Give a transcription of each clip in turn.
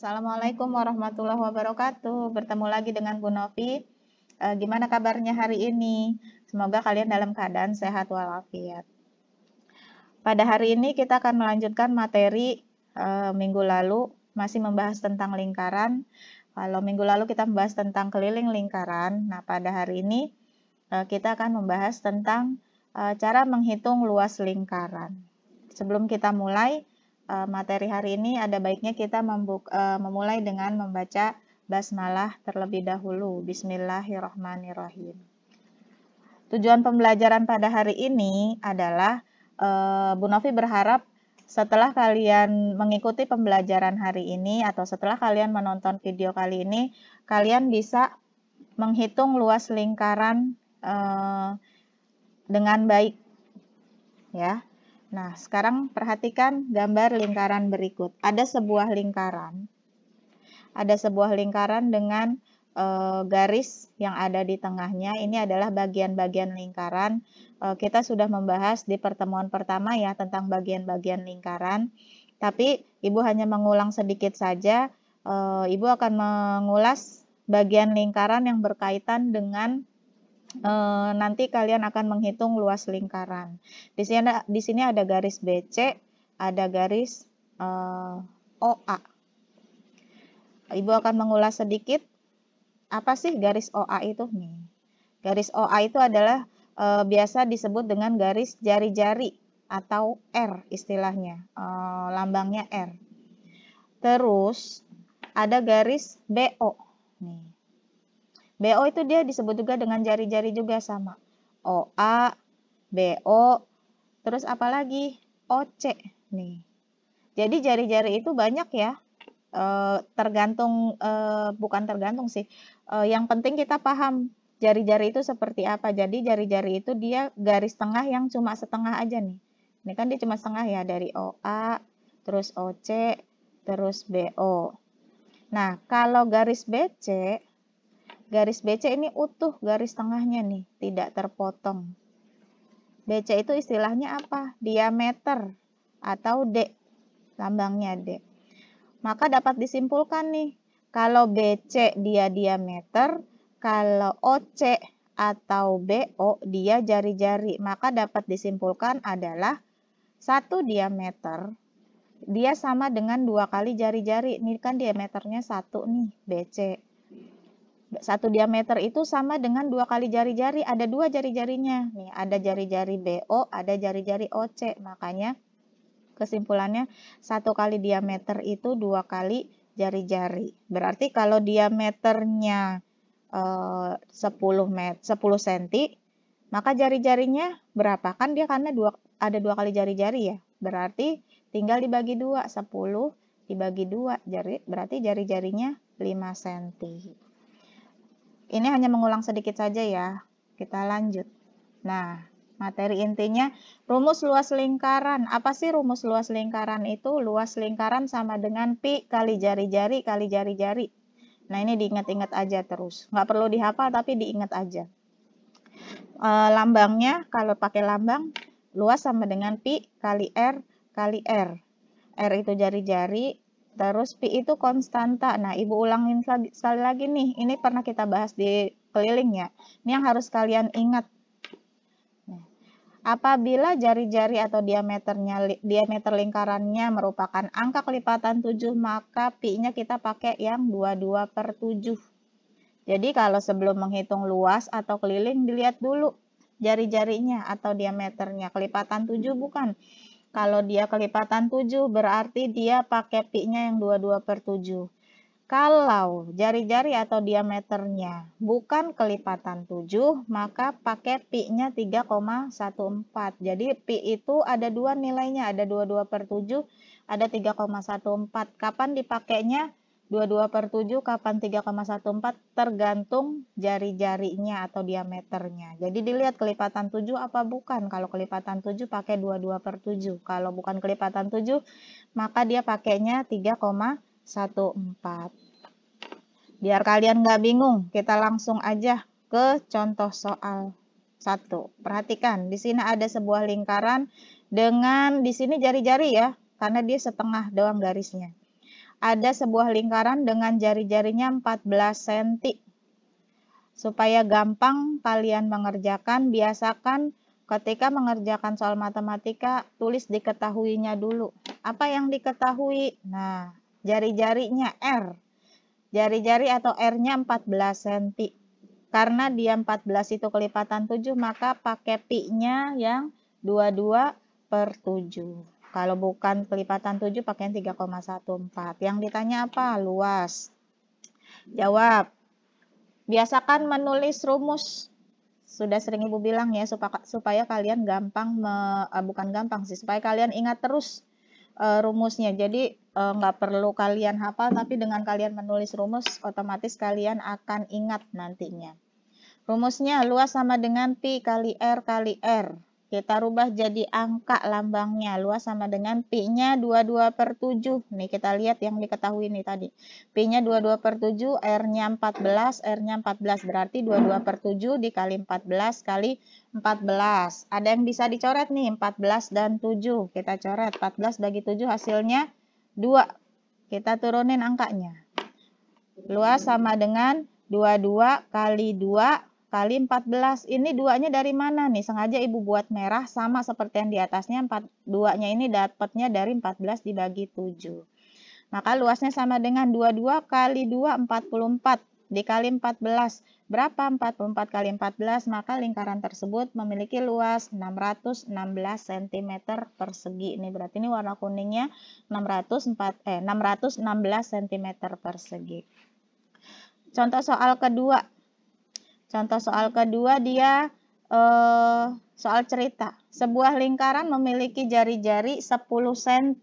Assalamualaikum warahmatullahi wabarakatuh. Bertemu lagi dengan Bu Novi. E, gimana kabarnya hari ini? Semoga kalian dalam keadaan sehat walafiat. Pada hari ini kita akan melanjutkan materi e, minggu lalu masih membahas tentang lingkaran. Kalau minggu lalu kita membahas tentang keliling lingkaran, nah pada hari ini e, kita akan membahas tentang e, cara menghitung luas lingkaran. Sebelum kita mulai, uh, materi hari ini ada baiknya kita membuka, uh, eh, memulai dengan membaca basmalah terlebih dahulu. Bismillahirrahmanirrahim. Tujuan pembelajaran pada hari ini adalah uh, Bu Novi berharap setelah kalian mengikuti pembelajaran hari ini atau setelah kalian menonton video kali ini, kalian bisa menghitung luas lingkaran uh, dengan baik. Ya, Nah, sekarang perhatikan gambar lingkaran berikut. Ada sebuah lingkaran. Ada sebuah lingkaran dengan e, garis yang ada di tengahnya. Ini adalah bagian-bagian lingkaran. E, kita sudah membahas di pertemuan pertama ya tentang bagian-bagian lingkaran. Tapi Ibu hanya mengulang sedikit saja. E, Ibu akan mengulas bagian lingkaran yang berkaitan dengan e, nanti kalian akan menghitung luas lingkaran. Di sini ada, di sini ada garis BC, ada garis e, eh, OA. Ibu akan mengulas sedikit apa sih garis OA itu nih. Garis OA itu adalah e, biasa disebut dengan garis jari-jari atau R istilahnya, e, lambangnya R. Terus ada garis BO nih. BO itu dia disebut juga dengan jari-jari juga sama. OA, BO, terus apa lagi OC nih. Jadi jari-jari itu banyak ya. E, tergantung e, bukan tergantung sih. E, yang penting kita paham jari-jari itu seperti apa. Jadi jari-jari itu dia garis tengah yang cuma setengah aja nih. Ini kan dia cuma setengah ya dari OA, terus OC, terus BO. Nah, kalau garis BC garis BC ini utuh garis tengahnya nih, tidak terpotong. BC itu istilahnya apa? Diameter atau D, lambangnya D. Maka dapat disimpulkan nih, kalau BC dia diameter, kalau OC atau BO dia jari-jari, maka dapat disimpulkan adalah satu diameter dia sama dengan dua kali jari-jari. Ini kan diameternya satu nih, BC satu diameter itu sama dengan dua kali jari-jari. Ada dua jari-jarinya. Nih, ada jari-jari BO, ada jari-jari OC. Makanya kesimpulannya satu kali diameter itu dua kali jari-jari. Berarti kalau diameternya eh, 10 met 10 cm, maka jari-jarinya berapa? Kan dia karena dua, ada dua kali jari-jari ya. Berarti tinggal dibagi dua, 10 dibagi dua jari, berarti jari-jarinya 5 cm. Ini hanya mengulang sedikit saja ya. Kita lanjut. Nah, materi intinya rumus luas lingkaran. Apa sih rumus luas lingkaran itu? Luas lingkaran sama dengan pi kali jari-jari kali jari-jari. Nah, ini diingat-ingat aja terus. Nggak perlu dihafal tapi diingat aja. E, lambangnya kalau pakai lambang luas sama dengan pi kali r kali r. R itu jari-jari, Terus pi itu konstanta. Nah, Ibu ulangin lagi, sekali lagi nih. Ini pernah kita bahas di keliling ya. Ini yang harus kalian ingat. Nah, apabila jari-jari atau diameternya diameter lingkarannya merupakan angka kelipatan 7, maka pi-nya kita pakai yang 22 per 7. Jadi kalau sebelum menghitung luas atau keliling, dilihat dulu jari-jarinya atau diameternya. Kelipatan 7 bukan. Kalau dia kelipatan 7 berarti dia pakai pi-nya yang 22 per 7. Kalau jari-jari atau diameternya bukan kelipatan 7, maka pakai pi-nya 3,14. Jadi pi itu ada dua nilainya, ada 22 per 7, ada 3,14. Kapan dipakainya? 22 per 7 kapan 3,14 tergantung jari-jarinya atau diameternya. Jadi dilihat kelipatan 7 apa bukan. Kalau kelipatan 7 pakai 22 per 7. Kalau bukan kelipatan 7 maka dia pakainya 3,14. Biar kalian nggak bingung, kita langsung aja ke contoh soal 1. Perhatikan, di sini ada sebuah lingkaran dengan di sini jari-jari ya, karena dia setengah doang garisnya ada sebuah lingkaran dengan jari-jarinya 14 cm. Supaya gampang kalian mengerjakan, biasakan ketika mengerjakan soal matematika, tulis diketahuinya dulu. Apa yang diketahui? Nah, jari-jarinya R. Jari-jari atau R-nya 14 cm. Karena dia 14 itu kelipatan 7, maka pakai pi-nya yang 22 per 7. Kalau bukan kelipatan 7 pakaian 3,14. Yang ditanya apa? Luas. Jawab. Biasakan menulis rumus. Sudah sering Ibu bilang ya supaya, supaya kalian gampang me, eh, bukan gampang sih, supaya kalian ingat terus uh, rumusnya. Jadi eh, nggak perlu kalian hafal tapi dengan kalian menulis rumus otomatis kalian akan ingat nantinya. Rumusnya luas sama dengan pi kali r kali r. Kita rubah jadi angka lambangnya. Luas sama dengan Pi-nya 22 per 7. Nih kita lihat yang diketahui nih tadi. Pi-nya 22 per 7, R-nya 14, R-nya 14. Berarti 22 per 7 dikali 14 kali 14. Ada yang bisa dicoret nih, 14 dan 7. Kita coret, 14 bagi 7 hasilnya 2. Kita turunin angkanya. Luas sama dengan 22 kali 2 kali 14. Ini duanya dari mana nih? Sengaja ibu buat merah sama seperti yang di atasnya. 4, duanya ini dapatnya dari 14 dibagi 7. Maka luasnya sama dengan 22 kali 2 44 dikali 14. Berapa 44 kali 14? Maka lingkaran tersebut memiliki luas 616 cm persegi. Ini berarti ini warna kuningnya 604 eh 616 cm persegi. Contoh soal kedua, Contoh soal kedua dia eh, soal cerita. Sebuah lingkaran memiliki jari-jari 10 cm.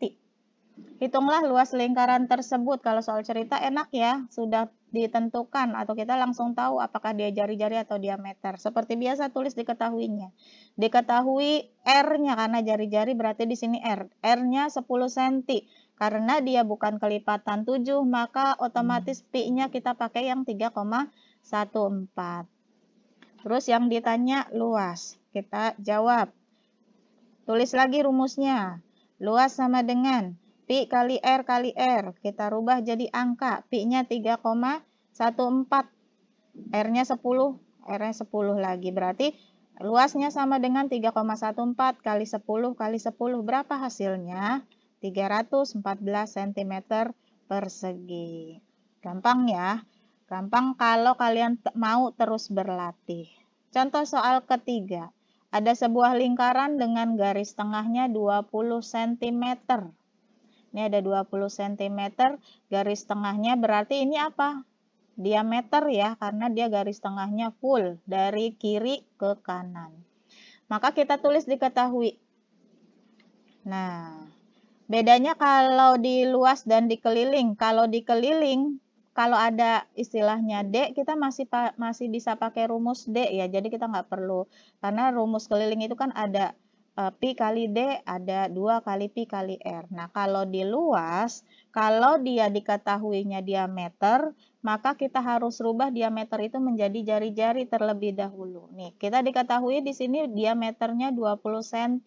Hitunglah luas lingkaran tersebut. Kalau soal cerita enak ya, sudah ditentukan atau kita langsung tahu apakah dia jari-jari atau diameter. Seperti biasa tulis diketahuinya. Diketahui R-nya karena jari-jari berarti di sini R. R-nya 10 cm. Karena dia bukan kelipatan 7 maka otomatis P-nya kita pakai yang 3,14. Terus yang ditanya luas, kita jawab. Tulis lagi rumusnya. Luas sama dengan Pi kali R kali R. Kita rubah jadi angka. Pi-nya 3,14. R-nya 10. R-nya 10 lagi. Berarti luasnya sama dengan 3,14 kali 10 kali 10. Berapa hasilnya? 314 cm persegi. Gampang ya? Gampang kalau kalian mau terus berlatih. Contoh soal ketiga. Ada sebuah lingkaran dengan garis tengahnya 20 cm. Ini ada 20 cm, garis tengahnya berarti ini apa? Diameter ya, karena dia garis tengahnya full dari kiri ke kanan. Maka kita tulis diketahui. Nah, bedanya kalau di luas dan dikeliling. Kalau dikeliling, kalau ada istilahnya D, kita masih masih bisa pakai rumus D ya. Jadi kita nggak perlu karena rumus keliling itu kan ada e, pi kali D, ada dua kali P kali R. Nah, kalau di luas, kalau dia diketahuinya diameter, maka kita harus rubah diameter itu menjadi jari-jari terlebih dahulu. Nih, kita diketahui di sini diameternya 20 cm.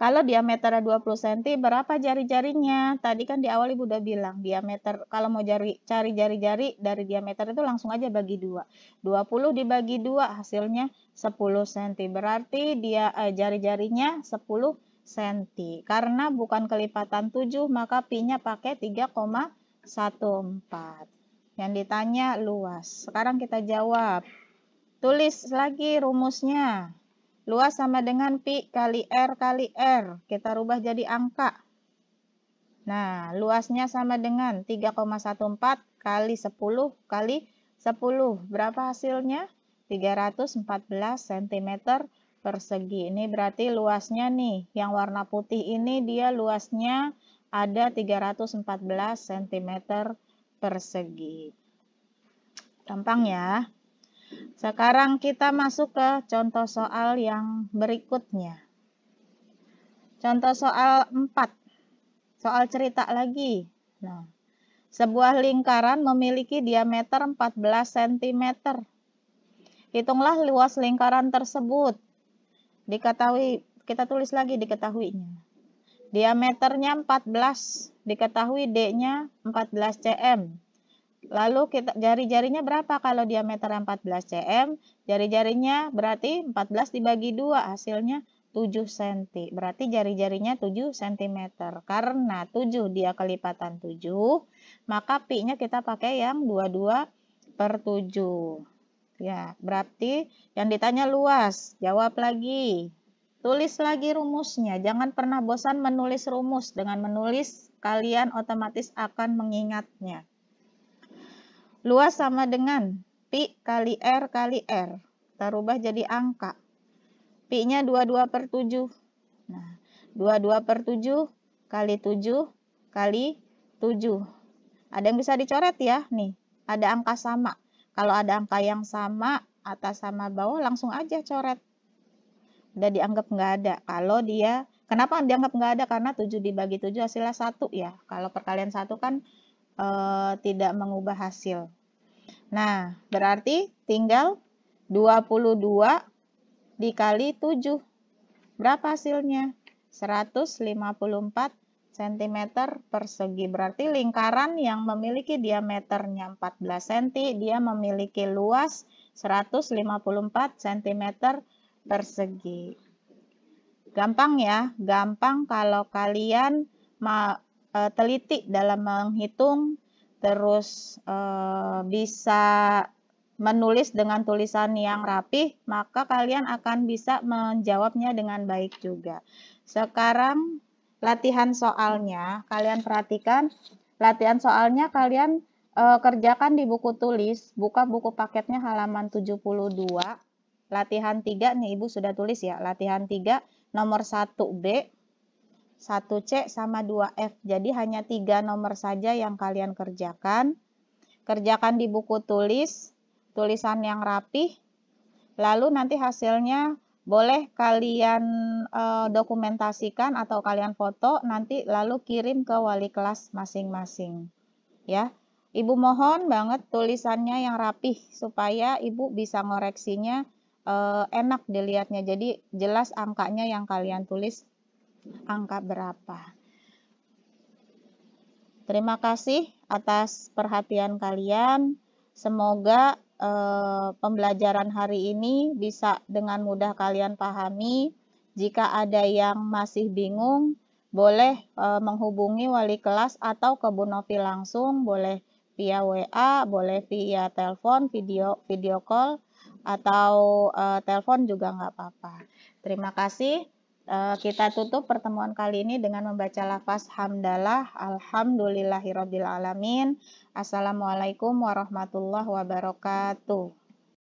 Kalau diameternya 20 cm, berapa jari-jarinya? Tadi kan di awal Ibu udah bilang, diameter kalau mau jari cari jari-jari dari diameter itu langsung aja bagi 2. 20 dibagi 2 hasilnya 10 cm. Berarti dia eh, jari-jarinya 10 cm. Karena bukan kelipatan 7, maka pi-nya pakai 3,14. Yang ditanya luas. Sekarang kita jawab. Tulis lagi rumusnya. Luas sama dengan pi kali r kali r. Kita rubah jadi angka. Nah, luasnya sama dengan 3,14 kali 10 kali 10. Berapa hasilnya? 314 cm persegi. Ini berarti luasnya nih, yang warna putih ini dia luasnya ada 314 cm persegi. Gampang ya. Sekarang kita masuk ke contoh soal yang berikutnya. Contoh soal 4. Soal cerita lagi. Nah, sebuah lingkaran memiliki diameter 14 cm. Hitunglah luas lingkaran tersebut. Diketahui, kita tulis lagi diketahuinya. Diameternya 14, diketahui D-nya 14 cm. Lalu kita jari-jarinya berapa kalau diameter 14 cm? Jari-jarinya berarti 14 dibagi 2 hasilnya 7 cm. Berarti jari-jarinya 7 cm. Karena 7 dia kelipatan 7, maka pi-nya kita pakai yang 22 per 7. Ya, berarti yang ditanya luas. Jawab lagi. Tulis lagi rumusnya. Jangan pernah bosan menulis rumus. Dengan menulis, kalian otomatis akan mengingatnya. Luas sama dengan pi kali r kali r. Kita rubah jadi angka. Pi-nya 22 per 7. Nah, 22 per 7 kali 7 kali 7. Ada yang bisa dicoret ya, nih. Ada angka sama. Kalau ada angka yang sama, atas sama bawah, langsung aja coret. Udah dianggap nggak ada. Kalau dia, kenapa dianggap nggak ada? Karena 7 dibagi 7 hasilnya 1 ya. Kalau perkalian 1 kan e, tidak mengubah hasil. Nah, berarti tinggal 22 dikali 7. Berapa hasilnya? 154 cm persegi. Berarti lingkaran yang memiliki diameternya 14 cm, dia memiliki luas 154 cm persegi. Gampang ya, gampang kalau kalian uh, teliti dalam menghitung, terus uh, bisa menulis dengan tulisan yang rapi, maka kalian akan bisa menjawabnya dengan baik juga. Sekarang latihan soalnya, kalian perhatikan latihan soalnya kalian e, kerjakan di buku tulis, buka buku paketnya halaman 72. Latihan 3 nih Ibu sudah tulis ya, latihan 3 nomor 1B 1C sama 2F. Jadi hanya tiga nomor saja yang kalian kerjakan. Kerjakan di buku tulis, tulisan yang rapih. Lalu nanti hasilnya boleh kalian e, dokumentasikan atau kalian foto nanti lalu kirim ke wali kelas masing-masing. Ya. Ibu mohon banget tulisannya yang rapih supaya ibu bisa ngoreksinya e, enak dilihatnya. Jadi jelas angkanya yang kalian tulis angka berapa. Terima kasih atas perhatian kalian. Semoga eh, pembelajaran hari ini bisa dengan mudah kalian pahami. Jika ada yang masih bingung, boleh eh, menghubungi wali kelas atau ke Bu Novi langsung, boleh via WA, boleh via telepon, video video call atau e, telepon juga nggak apa-apa. Terima kasih. Eh, kita tutup pertemuan kali ini dengan membaca lafaz hamdalah alhamdulillahirabbil Assalamualaikum warahmatullahi wabarakatuh.